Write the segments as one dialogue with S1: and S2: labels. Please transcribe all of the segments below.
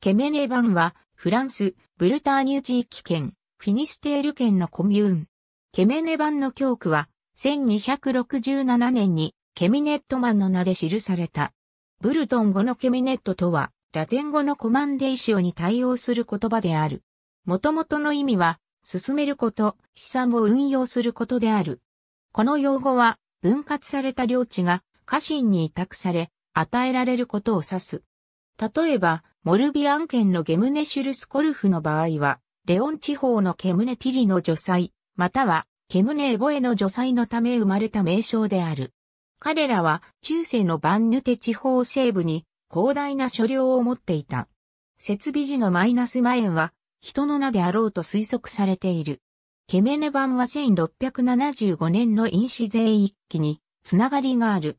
S1: ケメネバンは、フランス、ブルターニュ地域圏、フィニステー
S2: ル県のコミューン。ケメネバンの教区は、1267年に、ケミネットマンの名で記された。ブルトン語のケミネットとは、ラテン語のコマンデイシオに対応する言葉である。元々の意味は、進めること、資産を運用することである。この用語は、分割された領地が家臣に委託され、与えられることを指す。例えば、モルビアン県のゲムネシュルスコルフの場合は、レオン地方のケムネティリの除災、またはケムネエボエの除災のため生まれた名称である。彼らは中世のバンヌテ地方西部に広大な所領を持っていた。設備時のマイナスマエンは人の名であろうと推測されている。ケメネ版は1675年の因子税一揆につながりがある。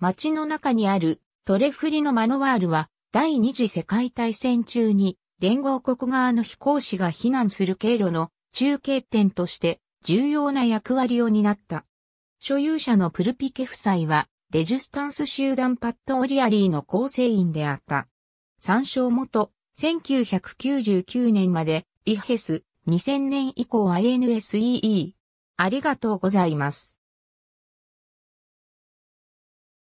S2: 町の中にあるトレフリのマノワールは第二次世界大戦中に連合国側の飛行士が避難する経路の中継点として重要な役割を担った。所有者のプルピケ夫妻はレジスタンス集団パッド・オリアリーの構成員であった。参照元、1999年までイヘス、2000年以降
S1: は n s e e ありがとうございます。